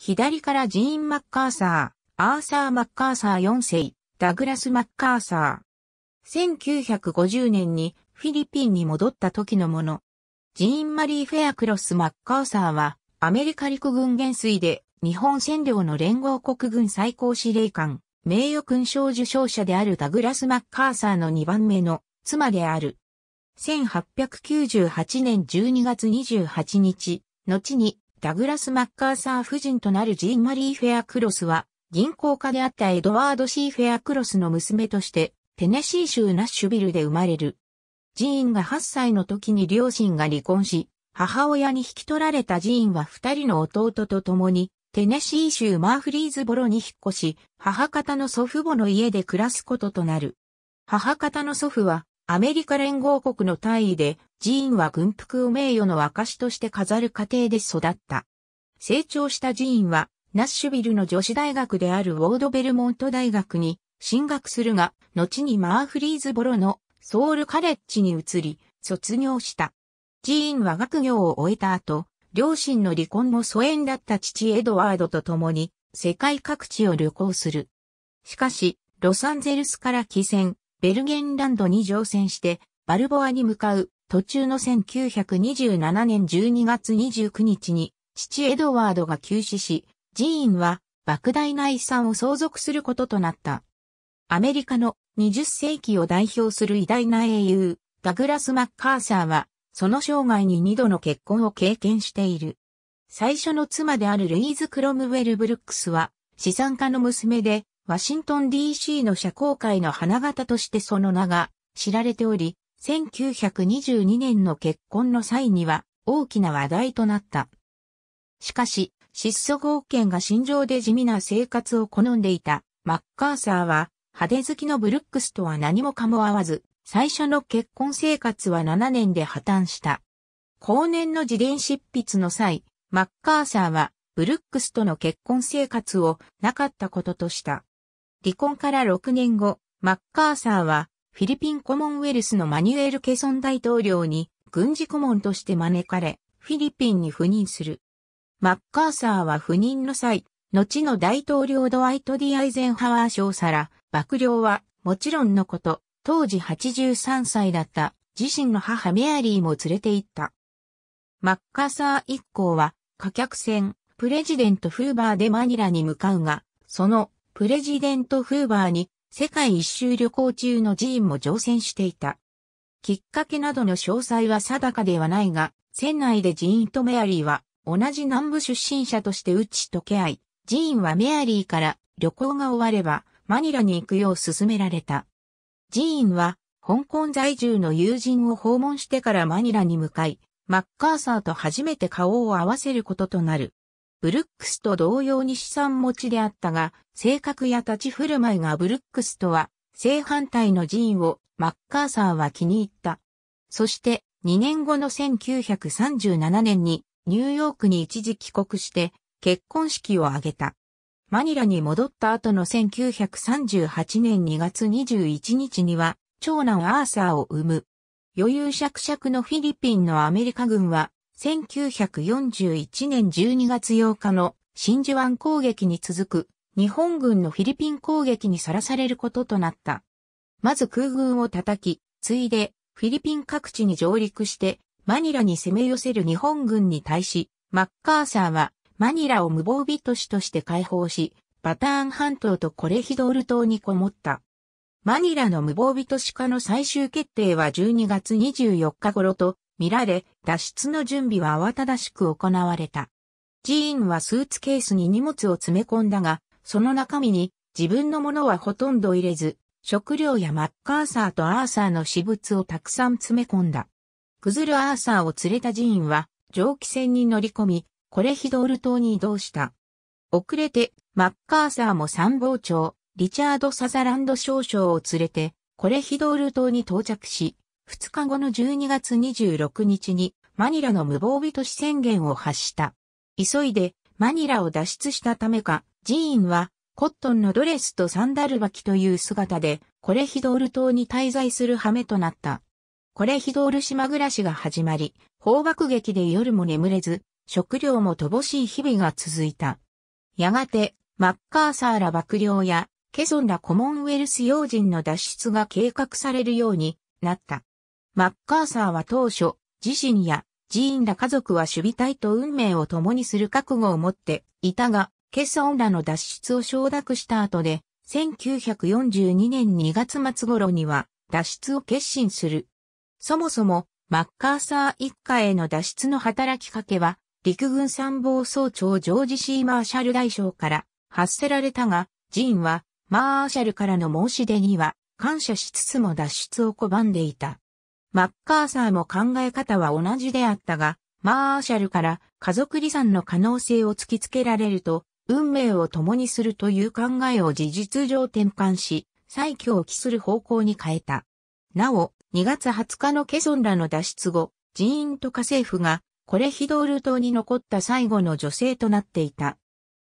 左からジーン・マッカーサー、アーサー・マッカーサー4世、ダグラス・マッカーサー。1950年にフィリピンに戻った時のもの。ジーン・マリー・フェアクロス・マッカーサーは、アメリカ陸軍元帥で、日本占領の連合国軍最高司令官、名誉勲章受章者であるダグラス・マッカーサーの2番目の妻である。1898年12月28日、後にダグラス・マッカーサー夫人となるジーン・マリー・フェアクロスは、銀行家であったエドワード・シー・フェアクロスの娘として、テネシー州ナッシュビルで生まれる。ジーンが8歳の時に両親が離婚し、母親に引き取られたジーンは二人の弟と共に、テネシー州マーフリーズボロに引っ越し、母方の祖父母の家で暮らすこととなる。母方の祖父は、アメリカ連合国の大尉で、寺院は軍服を名誉の証として飾る過程で育った。成長した寺院は、ナッシュビルの女子大学であるウォードベルモント大学に進学するが、後にマーフリーズボロのソウルカレッジに移り、卒業した。寺院は学業を終えた後、両親の離婚も疎遠だった父エドワードと共に世界各地を旅行する。しかし、ロサンゼルスから帰船、ベルゲンランドに乗船して、バルボアに向かう途中の1927年12月29日に、父エドワードが急死し、寺院は莫大な遺産を相続することとなった。アメリカの20世紀を代表する偉大な英雄、ダグラス・マッカーサーは、その生涯に二度の結婚を経験している。最初の妻であるルイーズ・クロムウェル・ブルックスは、資産家の娘で、ワシントン DC の社交界の花形としてその名が知られており、1922年の結婚の際には大きな話題となった。しかし、質素豪健が心情で地味な生活を好んでいたマッカーサーは派手好きのブルックスとは何もかも合わず、最初の結婚生活は7年で破綻した。後年の自伝執筆の際、マッカーサーはブルックスとの結婚生活をなかったこととした。離婚から6年後、マッカーサーはフィリピンコモンウェルスのマニュエル・ケソン大統領に軍事顧問として招かれ、フィリピンに赴任する。マッカーサーは赴任の際、後の大統領ドワイト・ディ・アイゼンハワー少佐ら、幕僚は、もちろんのこと、当時83歳だった自身の母メアリーも連れて行った。マッカーサー一行は、貨客船、プレジデント・フーバーでマニラに向かうが、そのプレジデント・フーバーに世界一周旅行中の寺院も乗船していた。きっかけなどの詳細は定かではないが、船内で寺院とメアリーは同じ南部出身者として打ち解け合い、寺院はメアリーから旅行が終わればマニラに行くよう勧められた。寺院は香港在住の友人を訪問してからマニラに向かい、マッカーサーと初めて顔を合わせることとなる。ブルックスと同様に資産持ちであったが、性格や立ち振る舞いがブルックスとは正反対の寺院をマッカーサーは気に入った。そして2年後の1937年にニューヨークに一時帰国して結婚式を挙げた。マニラに戻った後の1938年2月21日には長男アーサーを産む。余裕しゃくしゃくのフィリピンのアメリカ軍は1941年12月8日の真珠湾攻撃に続く日本軍のフィリピン攻撃にさらされることとなった。まず空軍を叩き、ついでフィリピン各地に上陸してマニラに攻め寄せる日本軍に対し、マッカーサーはマニラを無防備都市として解放し、バターン半島とコレヒドール島にこもった。マニラの無防備都市化の最終決定は12月24日頃と見られ、脱出の準備は慌ただしく行われた。ジーンはスーツケースに荷物を詰め込んだが、その中身に自分のものはほとんど入れず、食料やマッカーサーとアーサーの私物をたくさん詰め込んだ。ズるアーサーを連れたジーンは蒸気船に乗り込み、コレヒドール島に移動した。遅れて、マッカーサーも参謀長、リチャード・サザランド少将を連れて、コレヒドール島に到着し、2日後の12月26日にマニラの無防備都市宣言を発した。急いでマニラを脱出したためか、寺院はコットンのドレスとサンダル履きという姿で、コレヒドール島に滞在する羽目となった。コレヒドール島暮らしが始まり、放爆劇で夜も眠れず、食料も乏しい日々が続いた。やがて、マッカーサーら幕僚や、ケソンらコモンウェルス要人の脱出が計画されるようになった。マッカーサーは当初、自身や寺院ら家族は守備隊と運命を共にする覚悟を持っていたが、ケソンらの脱出を承諾した後で、1942年2月末頃には脱出を決心する。そもそも、マッカーサー一家への脱出の働きかけは、陸軍参謀総長ジョージ・シー・マーシャル大将から発せられたが、ジーンはマーシャルからの申し出には感謝しつつも脱出を拒んでいた。マッカーサーも考え方は同じであったが、マーシャルから家族離散の可能性を突きつけられると、運命を共にするという考えを事実上転換し、再挙を期する方向に変えた。なお、2月20日のケソンらの脱出後、ーンと家政婦が、コレヒドール島に残った最後の女性となっていた。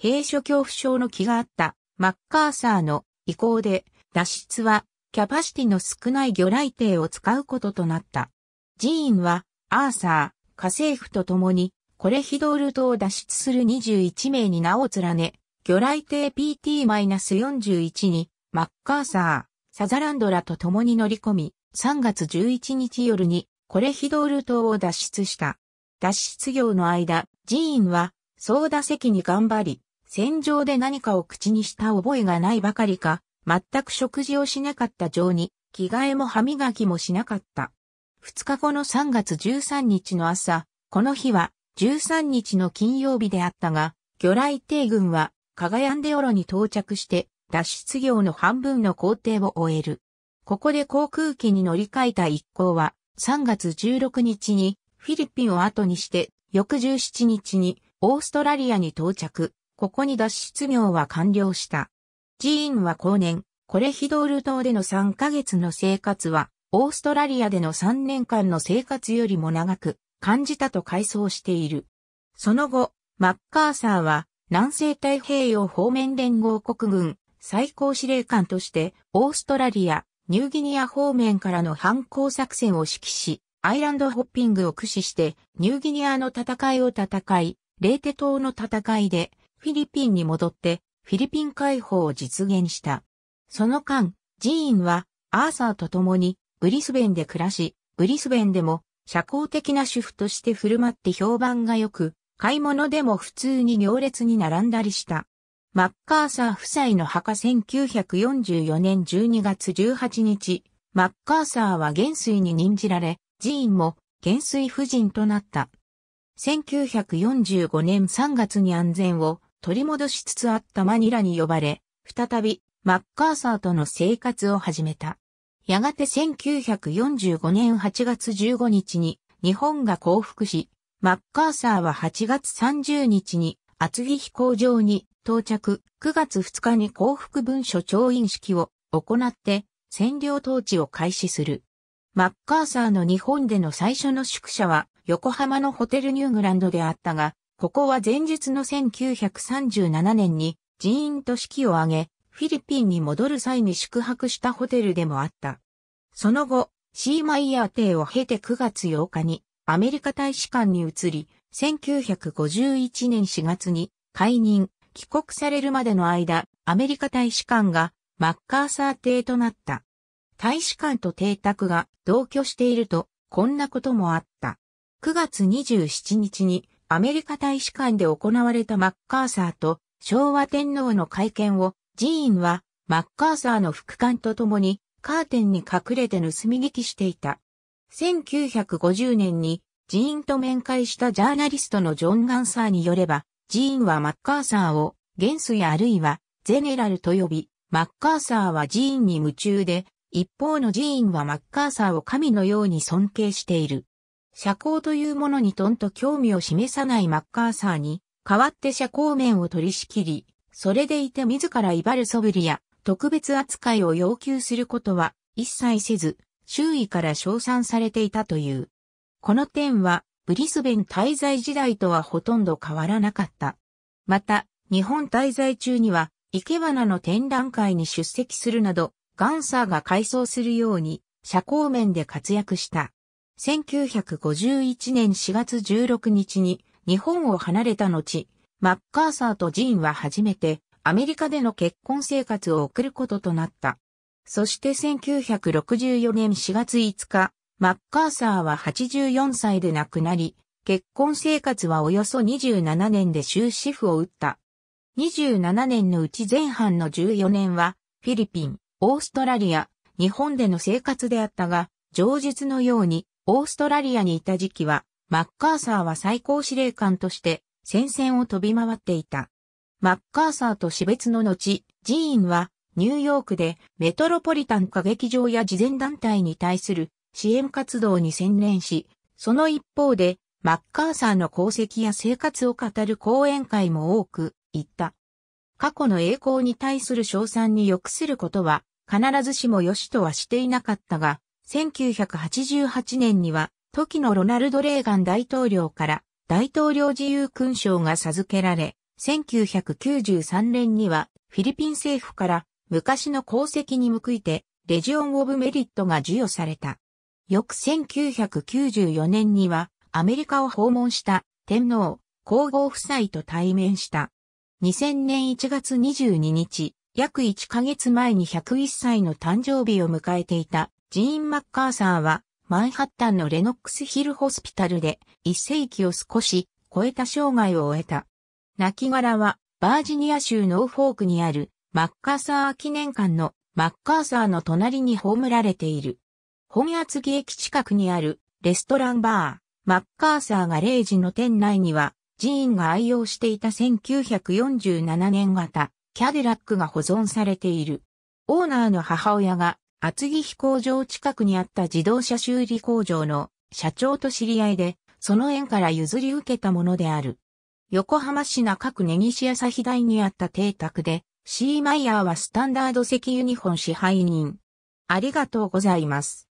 閉所恐怖症の気があった、マッカーサーの意向で、脱出はキャパシティの少ない魚雷艇を使うこととなった。寺院は、アーサー、家政婦と共に、コレヒドール島を脱出する21名に名を連ね、魚雷艇 PT-41 に、マッカーサー、サザランドラと共に乗り込み、3月11日夜に、コレヒドール島を脱出した。脱出業の間、寺院は、総打席に頑張り、戦場で何かを口にした覚えがないばかりか、全く食事をしなかった情に、着替えも歯磨きもしなかった。2日後の3月13日の朝、この日は13日の金曜日であったが、魚雷帝軍はカガヤンデオロに到着して脱出業の半分の工程を終える。ここで航空機に乗り換えた一行は3月16日にフィリピンを後にして翌17日にオーストラリアに到着。ここに脱出業は完了した。寺院は後年、コレヒドール島での3ヶ月の生活は、オーストラリアでの3年間の生活よりも長く感じたと回想している。その後、マッカーサーは南西太平洋方面連合国軍最高司令官としてオーストラリア、ニューギニア方面からの反抗作戦を指揮し、アイランドホッピングを駆使してニューギニアの戦いを戦い、レーテ島の戦いでフィリピンに戻ってフィリピン解放を実現した。その間、寺院はアーサーと共にブリスベンで暮らし、ブリスベンでも社交的な主婦として振る舞って評判が良く、買い物でも普通に行列に並んだりした。マッカーサー夫妻の墓1944年12月18日、マッカーサーは元帥に任じられ、寺院も元帥夫人となった。1945年3月に安全を取り戻しつつあったマニラに呼ばれ、再びマッカーサーとの生活を始めた。やがて1945年8月15日に日本が降伏し、マッカーサーは8月30日に厚木飛行場に到着、9月2日に降伏文書調印式を行って占領統治を開始する。マッカーサーの日本での最初の宿舎は横浜のホテルニューグランドであったが、ここは前述の1937年に人員と式を挙げ、フィリピンに戻る際に宿泊したホテルでもあった。その後、シーマイヤー邸を経て9月8日にアメリカ大使館に移り、1951年4月に解任、帰国されるまでの間、アメリカ大使館がマッカーサー邸となった。大使館と邸宅が同居していると、こんなこともあった。9月27日にアメリカ大使館で行われたマッカーサーと昭和天皇の会見を、寺院はマッカーサーの副官と共にカーテンに隠れて盗み聞きしていた。1950年に寺院と面会したジャーナリストのジョン・ガンサーによれば、寺院はマッカーサーを元帥あるいはゼネラルと呼び、マッカーサーは寺院に夢中で、一方の寺院はマッカーサーを神のように尊敬している。社交というものにとんと興味を示さないマッカーサーに、代わって社交面を取り仕切り、それでいて自ら威張る素振りや特別扱いを要求することは一切せず、周囲から称賛されていたという。この点は、ブリスベン滞在時代とはほとんど変わらなかった。また、日本滞在中には、生け花の展覧会に出席するなど、ガンサーが改装するように、社交面で活躍した。1951年4月16日に日本を離れた後、マッカーサーとジーンは初めてアメリカでの結婚生活を送ることとなった。そして1964年4月5日、マッカーサーは84歳で亡くなり、結婚生活はおよそ27年で終止符を打った。27年のうち前半の14年は、フィリピン、オーストラリア、日本での生活であったが、上述のように、オーストラリアにいた時期は、マッカーサーは最高司令官として戦線を飛び回っていた。マッカーサーと死別の後、寺院はニューヨークでメトロポリタン歌劇場や慈善団体に対する支援活動に専念し、その一方でマッカーサーの功績や生活を語る講演会も多く行った。過去の栄光に対する賞賛に良くすることは必ずしも良しとはしていなかったが、1988年には、時のロナルド・レーガン大統領から大統領自由勲章が授けられ、1993年にはフィリピン政府から昔の功績に報いてレジオン・オブ・メリットが授与された。翌1994年にはアメリカを訪問した天皇、皇后夫妻と対面した。2000年1月22日、約1ヶ月前に101歳の誕生日を迎えていたジーン・マッカーサーは、マンハッタンのレノックスヒルホスピタルで、一世紀を少し超えた生涯を終えた。亡骸は、バージニア州ノーフォークにある、マッカーサー記念館のマッカーサーの隣に葬られている。本厚木駅近くにあるレストランバー、マッカーサーが0時の店内には、ジーンが愛用していた1947年型、キャデラックが保存されている。オーナーの母親が厚木飛行場近くにあった自動車修理工場の社長と知り合いで、その縁から譲り受けたものである。横浜市中区根岸朝日台にあった邸宅で、シーマイヤーはスタンダード石ユニフォン支配人。ありがとうございます。